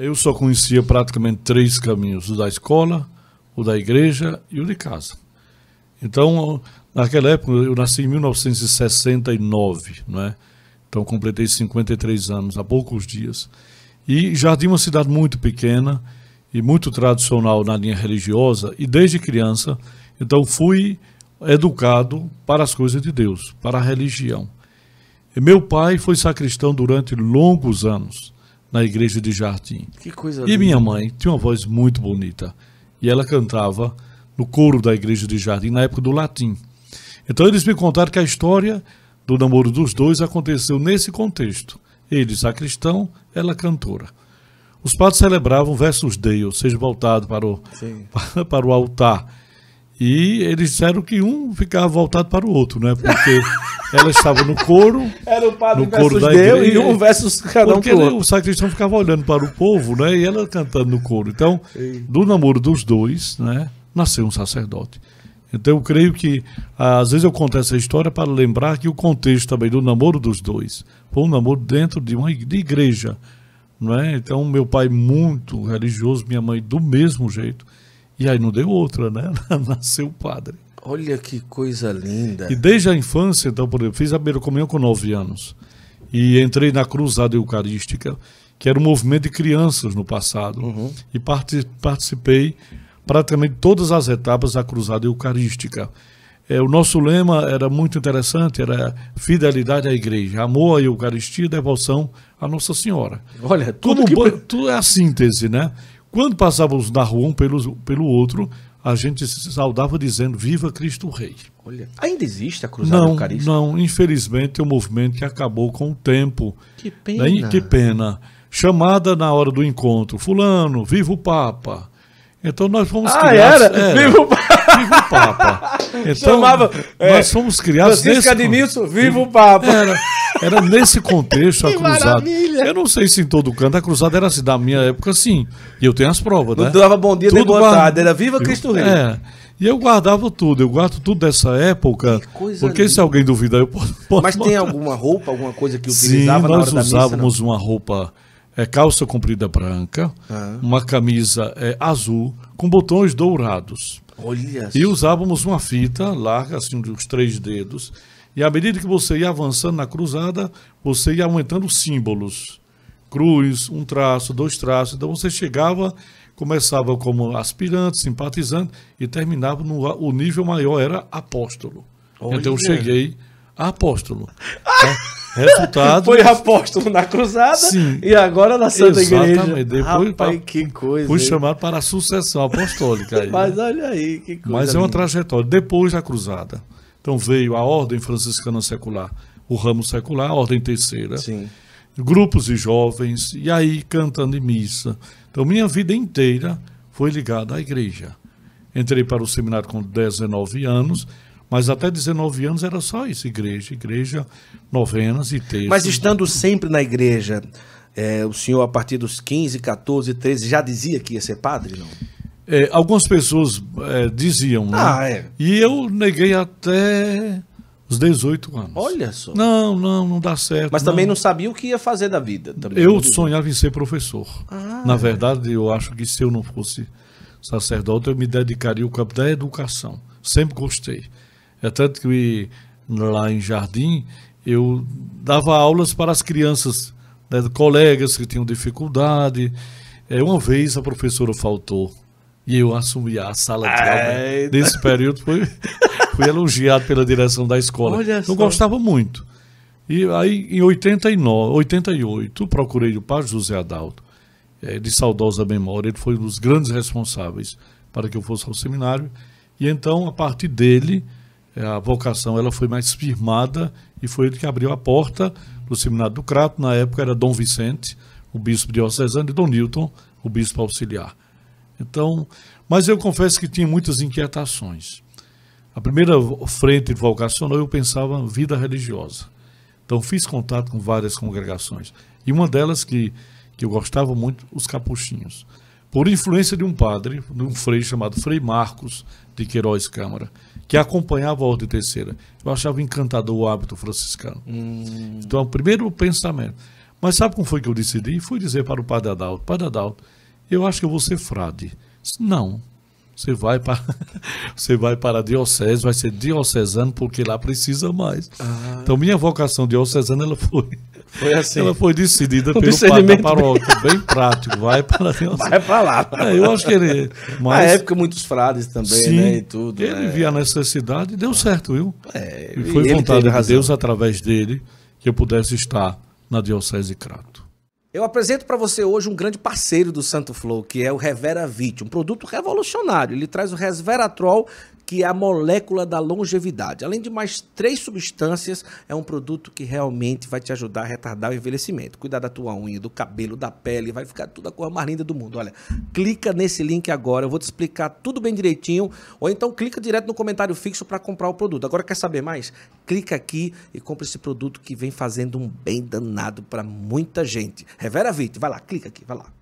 Eu só conhecia praticamente três caminhos: o da escola, o da igreja e o de casa. Então, naquela época, eu nasci em 1969, não é? Então, completei 53 anos, há poucos dias. E Jardim é uma cidade muito pequena e muito tradicional na linha religiosa, e desde criança, então, fui educado para as coisas de Deus, para a religião. E meu pai foi sacristão durante longos anos na igreja de Jardim. Que coisa E minha mãe tinha uma voz muito bonita. E ela cantava no coro da igreja de Jardim, na época do latim. Então eles me contaram que a história do namoro dos dois aconteceu nesse contexto. Ele sacristão, ela cantora. Os padres celebravam versus Dei, ou seja, voltado para o, para, para o altar. E eles disseram que um ficava voltado para o outro, né? Porque ela estava no coro. Era o padre no coro da igreja, Deus e um versus cada um Porque ele, o sacristão ficava olhando para o povo, né? E ela cantando no coro. Então, Sim. do namoro dos dois, né? Nasceu um sacerdote. Então, eu creio que, às vezes, eu conto essa história para lembrar que o contexto também do namoro dos dois foi um namoro dentro de uma igreja. Né? Então, meu pai, muito religioso, minha mãe, do mesmo jeito. E aí não deu outra, né? Nasceu o padre. Olha que coisa linda. E desde a infância, então, por exemplo, fiz a primeira comunhão com 9 anos. E entrei na Cruzada Eucarística, que era um movimento de crianças no passado. Uhum. E participei praticamente todas as etapas da Cruzada Eucarística. É, o nosso lema era muito interessante, era fidelidade à igreja, amor à Eucaristia e devoção à Nossa Senhora. Olha, tudo como que... é a síntese, né? Quando passávamos na rua um pelo, pelo outro, a gente se saudava dizendo Viva Cristo Rei. Olha, ainda existe a Cruzada não, Eucarística? Não, infelizmente é um movimento que acabou com o tempo. Que pena. Né? Que pena. Chamada na hora do encontro, fulano, viva o Papa. Então nós fomos ah, criados. Era? É. era. Viva o Papa! Viva o Papa! Então, Chamava, é, nós fomos criados Francisco nesse. Admilson, viva o Papa! Era, era nesse contexto a cruzada. Maravilha. Eu não sei se em todo canto a cruzada era assim, da minha época, sim. E eu tenho as provas, não né? Dava bom dia, Tudo boa tarde. Era viva Cristo Rei. É. E eu guardava tudo, eu guardo tudo dessa época. porque linda. se alguém duvidar, eu posso. Mas tem alguma roupa, alguma coisa que utilizava Sim, nós usávamos uma roupa é, calça comprida branca, ah. uma camisa é, azul com botões dourados. Olha e usávamos uma fita larga, assim, de três dedos. E à medida que você ia avançando na cruzada, você ia aumentando símbolos. Cruz, um traço, dois traços. Então você chegava, começava como aspirante, simpatizante e terminava no o nível maior, era apóstolo. Olha. Então eu cheguei apóstolo. é, resultado. Foi apóstolo na cruzada Sim. e agora na Santa Exatamente. Igreja. Exatamente. Depois Rapaz, pra, que coisa. Fui chamado para a sucessão apostólica. Aí, né? Mas né? olha aí, que coisa. Mas é uma minha. trajetória. Depois da cruzada. Então veio a ordem franciscana secular, o ramo secular, a ordem terceira. Sim. Grupos de jovens, e aí cantando em missa. Então, minha vida inteira foi ligada à igreja. Entrei para o seminário com 19 anos, mas até 19 anos era só isso, igreja, igreja, novenas e textos. Mas estando sempre na igreja, é, o senhor a partir dos 15, 14, 13 já dizia que ia ser padre, não? É, algumas pessoas é, diziam, né? Ah, é. E eu neguei até os 18 anos. Olha só. Não, não, não dá certo. Mas não. também não sabia o que ia fazer da vida. Também eu né, sonhava em ser professor. Ah, Na é. verdade, eu acho que se eu não fosse sacerdote, eu me dedicaria ao campo da educação. Sempre gostei. É tanto que lá em Jardim eu dava aulas para as crianças, né, colegas que tinham dificuldade. É, uma vez a professora faltou e eu assumi a sala de aula. Né, nesse período fui, fui elogiado pela direção da escola. Olha eu gostava muito. E aí, em 89, 88, procurei o padre José Adalto, é, de saudosa memória, ele foi um dos grandes responsáveis para que eu fosse ao seminário. E então, a partir dele, é, a vocação ela foi mais firmada e foi ele que abriu a porta do Seminário do Crato. Na época era Dom Vicente, o bispo diocesano, e Dom Newton, o bispo auxiliar. Então, mas eu confesso que tinha muitas inquietações. A primeira frente vocacional eu pensava vida religiosa. Então fiz contato com várias congregações. E uma delas que, que eu gostava muito, os capuchinhos por influência de um padre, de um frei chamado Frei Marcos de Queiroz Câmara, que acompanhava a Ordem Terceira. Eu achava encantador o hábito franciscano. Hum. Então, o primeiro pensamento. Mas sabe como foi que eu decidi? Fui dizer para o padre Adalto, padre Adalto, eu acho que eu vou ser frade. Disse, Não, você vai para você vai para a diocese, vai ser diocesano porque lá precisa mais. Ah. Então minha vocação diocesana ela foi foi assim. Ela foi decidida pelo padre da paróquia, bem prático, vai para Vai para lá. É, eu acho que ele... Mas... Na época, muitos frades também, Sim, né, e tudo. Ele né? via a necessidade e deu certo, viu? É, e foi e vontade de Deus, através dele, que eu pudesse estar na Diocese de Crato. Eu apresento para você hoje um grande parceiro do Santo Flow, que é o Revera Vit, um produto revolucionário. Ele traz o resveratrol, que é a molécula da longevidade. Além de mais três substâncias, é um produto que realmente vai te ajudar a retardar o envelhecimento. Cuidar da tua unha, do cabelo, da pele, vai ficar tudo a cor mais linda do mundo. Olha, clica nesse link agora, eu vou te explicar tudo bem direitinho, ou então clica direto no comentário fixo para comprar o produto. Agora quer saber mais? Clica aqui e compra esse produto que vem fazendo um bem danado para muita gente. Revera Vite, vai lá, clica aqui, vai lá.